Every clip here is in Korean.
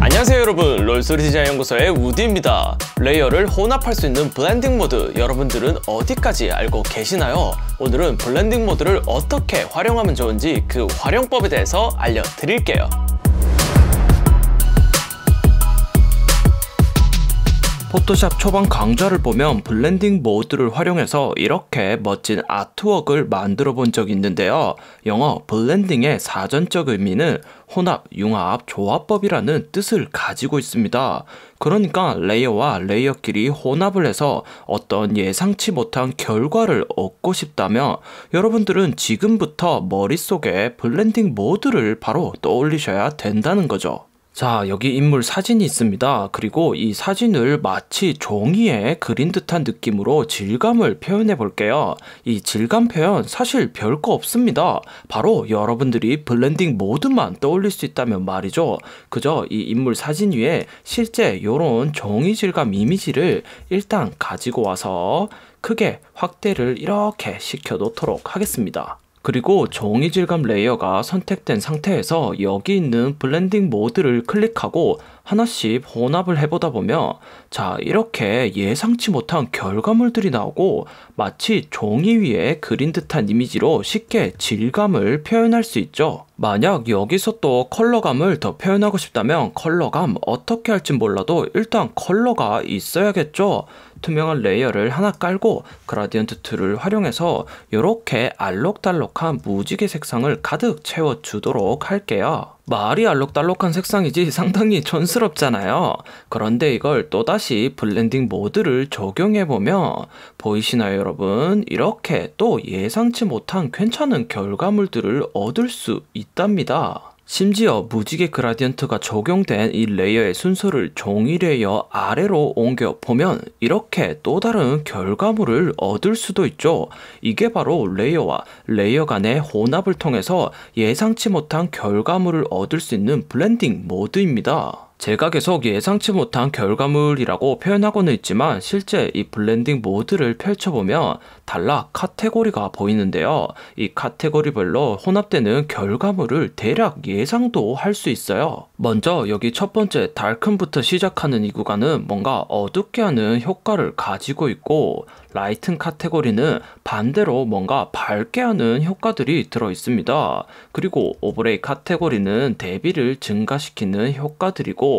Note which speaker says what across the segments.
Speaker 1: 안녕하세요 여러분 롤스토리 디자인 연구소의 우디입니다 레이어를 혼합할 수 있는 블렌딩 모드 여러분들은 어디까지 알고 계시나요? 오늘은 블렌딩 모드를 어떻게 활용하면 좋은지 그 활용법에 대해서 알려드릴게요 포토샵 초반 강좌를 보면 블렌딩 모드를 활용해서 이렇게 멋진 아트웍을 만들어 본 적이 있는데요. 영어 블렌딩의 사전적 의미는 혼합, 융합, 조합법이라는 뜻을 가지고 있습니다. 그러니까 레이어와 레이어끼리 혼합을 해서 어떤 예상치 못한 결과를 얻고 싶다면 여러분들은 지금부터 머릿속에 블렌딩 모드를 바로 떠올리셔야 된다는 거죠. 자, 여기 인물 사진이 있습니다. 그리고 이 사진을 마치 종이에 그린 듯한 느낌으로 질감을 표현해 볼게요. 이 질감 표현 사실 별거 없습니다. 바로 여러분들이 블렌딩 모드만 떠올릴 수 있다면 말이죠. 그저 이 인물 사진 위에 실제 요런 종이 질감 이미지를 일단 가지고 와서 크게 확대를 이렇게 시켜 놓도록 하겠습니다. 그리고 종이 질감 레이어가 선택된 상태에서 여기 있는 블렌딩 모드를 클릭하고 하나씩 혼합을 해보다 보면 자, 이렇게 예상치 못한 결과물들이 나오고 마치 종이 위에 그린 듯한 이미지로 쉽게 질감을 표현할 수 있죠. 만약 여기서 또 컬러감을 더 표현하고 싶다면 컬러감 어떻게 할지 몰라도 일단 컬러가 있어야겠죠. 투명한 레이어를 하나 깔고 그라디언트 툴을 활용해서 이렇게 알록달록한 무지개 색상을 가득 채워주도록 할게요. 말이 알록달록한 색상이지 상당히 촌스럽잖아요. 그런데 이걸 또다시 블렌딩 모드를 적용해보면 보이시나요 여러분? 이렇게 또 예상치 못한 괜찮은 결과물들을 얻을 수 있답니다. 심지어 무지개 그라디언트가 적용된 이 레이어의 순서를 종이 레이어 아래로 옮겨 보면 이렇게 또 다른 결과물을 얻을 수도 있죠. 이게 바로 레이어와 레이어 간의 혼합을 통해서 예상치 못한 결과물을 얻을 수 있는 블렌딩 모드입니다. 제가 계속 예상치 못한 결과물이라고 표현하고는 있지만 실제 이 블렌딩 모드를 펼쳐보면 달라 카테고리가 보이는데요. 이 카테고리별로 혼합되는 결과물을 대략 예상도 할 수 있어요. 먼저 여기 첫 번째 달큰부터 시작하는 이 구간은 뭔가 어둡게 하는 효과를 가지고 있고 라이튼 카테고리는 반대로 뭔가 밝게 하는 효과들이 들어 있습니다. 그리고 오브레이 카테고리는 대비를 증가시키는 효과들이고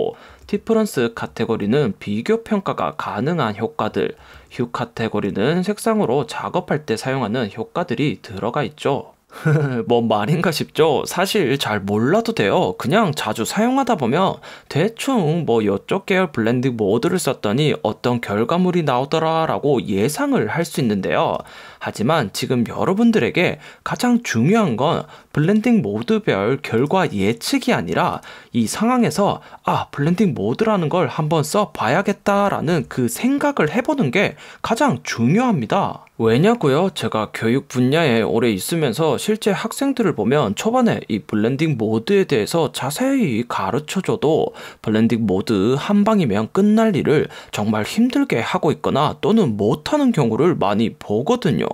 Speaker 1: 티프런스 카테고리는 비교 평가가 가능한 효과들, 휴 카테고리는 색상으로 작업할 때 사용하는 효과들이 들어가 있죠. 뭔 말인가 네. 싶죠? 사실 잘 몰라도 돼요. 그냥 자주 사용하다 보면 대충 뭐 여쪽 계열 블렌드 모드를 썼더니 어떤 결과물이 나오더라라고 예상을 할 수 있는데요. 하지만 지금 여러분들에게 가장 중요한 건 블렌딩 모드별 결과 예측이 아니라 이 상황에서 아, 블렌딩 모드라는 걸 한번 써봐야겠다라는 그 생각을 해보는 게 가장 중요합니다. 왜냐고요? 제가 교육 분야에 오래 있으면서 실제 학생들을 보면 초반에 이 블렌딩 모드에 대해서 자세히 가르쳐줘도 블렌딩 모드 한 방이면 끝날 일을 정말 힘들게 하고 있거나 또는 못하는 경우를 많이 보거든요.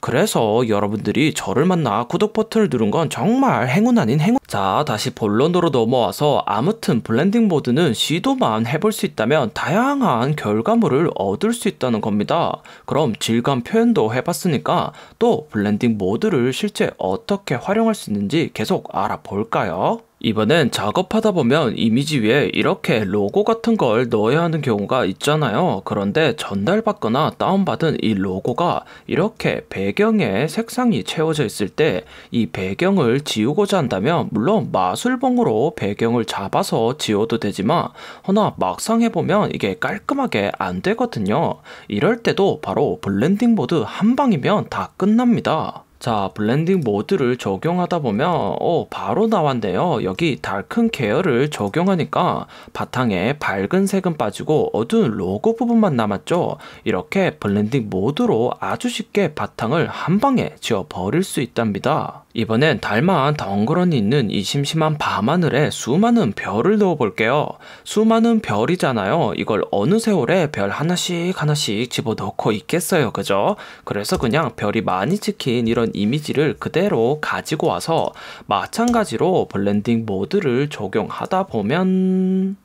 Speaker 1: 그래서 여러분들이 저를 만나 구독 버튼을 누른 건 정말 행운 아닌 행운. 자, 다시 본론으로 넘어와서 아무튼 블렌딩 모드는 시도만 해볼 수 있다면 다양한 결과물을 얻을 수 있다는 겁니다. 그럼 질감 표현 블렌도 해봤으니까 또 블렌딩 모드를 실제 어떻게 활용할 수 있는지 계속 알아볼까요? 이번엔 작업하다 보면 이미지 위에 이렇게 로고 같은 걸 넣어야 하는 경우가 있잖아요. 그런데 전달받거나 다운받은 이 로고가 이렇게 배경에 색상이 채워져 있을 때 이 배경을 지우고자 한다면 물론 마술봉으로 배경을 잡아서 지워도 되지만 허나 막상 해보면 이게 깔끔하게 안 되거든요. 이럴 때도 바로 블렌딩 보드 한 방이면 다 끝납니다. 자 블렌딩 모드를 적용하다 보면 어, 바로 나왔네요 여기 달큰 계열을 적용하니까 바탕에 밝은 색은 빠지고 어두운 로고 부분만 남았죠 이렇게 블렌딩 모드로 아주 쉽게 바탕을 한방에 지워버릴 수 있답니다 이번엔 달만 덩그러니 있는 이 심심한 밤하늘에 수많은 별을 넣어볼게요. 수많은 별이잖아요. 이걸 어느 세월에 별 하나씩 하나씩 집어넣고 있겠어요. 그죠? 그래서 그냥 별이 많이 찍힌 이런 이미지를 그대로 가지고 와서 마찬가지로 블렌딩 모드를 적용하다 보면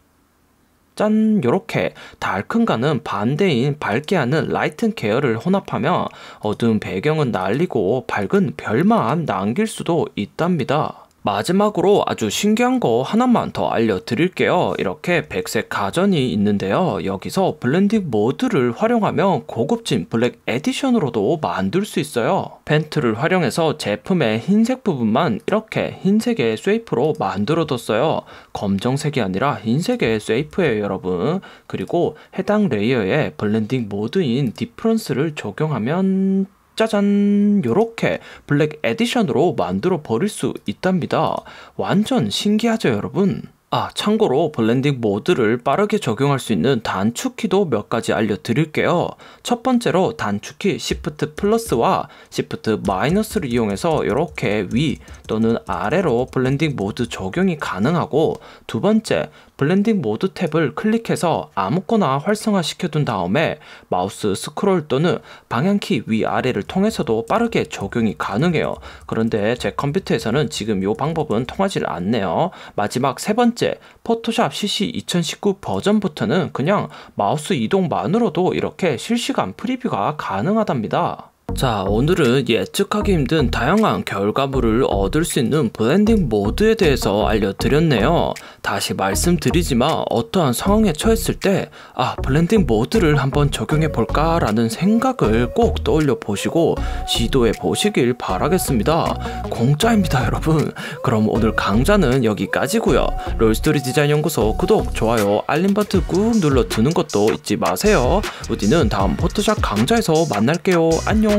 Speaker 1: 짠 요렇게 달큰과는 반대인 밝게 하는 라이튼 계열을 혼합하며 어두운 배경은 날리고 밝은 별만 남길 수도 있답니다. 마지막으로 아주 신기한 거 하나만 더 알려드릴게요. 이렇게 백색 가전이 있는데요. 여기서 블렌딩 모드를 활용하면 고급진 블랙 에디션으로도 만들 수 있어요. 펜트를 활용해서 제품의 흰색 부분만 이렇게 흰색의 쉐이프로 만들어뒀어요. 검정색이 아니라 흰색의 쉐이프예요 여러분. 그리고 해당 레이어에 블렌딩 모드인 디프런스를 적용하면 짜잔 요렇게 블랙 에디션으로 만들어 버릴 수 있답니다. 완전 신기하죠 여러분? 아, 참고로 블렌딩 모드를 빠르게 적용할 수 있는 단축키도 몇 가지 알려드릴게요. 첫 번째로 단축키 Shift 플러스와 Shift 마이너스를 이용해서 이렇게 위 또는 아래로 블렌딩 모드 적용이 가능하고 두 번째 블렌딩 모드 탭을 클릭해서 아무거나 활성화 시켜둔 다음에 마우스 스크롤 또는 방향키 위아래를 통해서도 빠르게 적용이 가능해요. 그런데 제 컴퓨터에서는 지금 이 방법은 통하지 않네요. 마지막 세 번째 번째, 포토샵 CC 2019 버전부터는 그냥 마우스 이동만으로도 이렇게 실시간 프리뷰가 가능하답니다. 자 오늘은 예측하기 힘든 다양한 결과물을 얻을 수 있는 블렌딩 모드에 대해서 알려드렸네요 다시 말씀드리지만 어떠한 상황에 처했을 때 아 블렌딩 모드를 한번 적용해 볼까 라는 생각을 꼭 떠올려 보시고 시도해 보시길 바라겠습니다 공짜입니다, 여러분. 그럼 오늘 강좌는 여기까지고요. 롤스토리 디자인 연구소 구독, 좋아요, 알림 버튼 꾹 눌러 두는 것도 잊지 마세요. 우리는 다음 포토샵 강좌에서 만날게요. 안녕.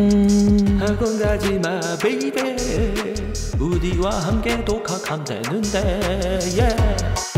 Speaker 1: 학원 가지 마, 베이베. 우리와 함께 독학하면 되는데. Yeah.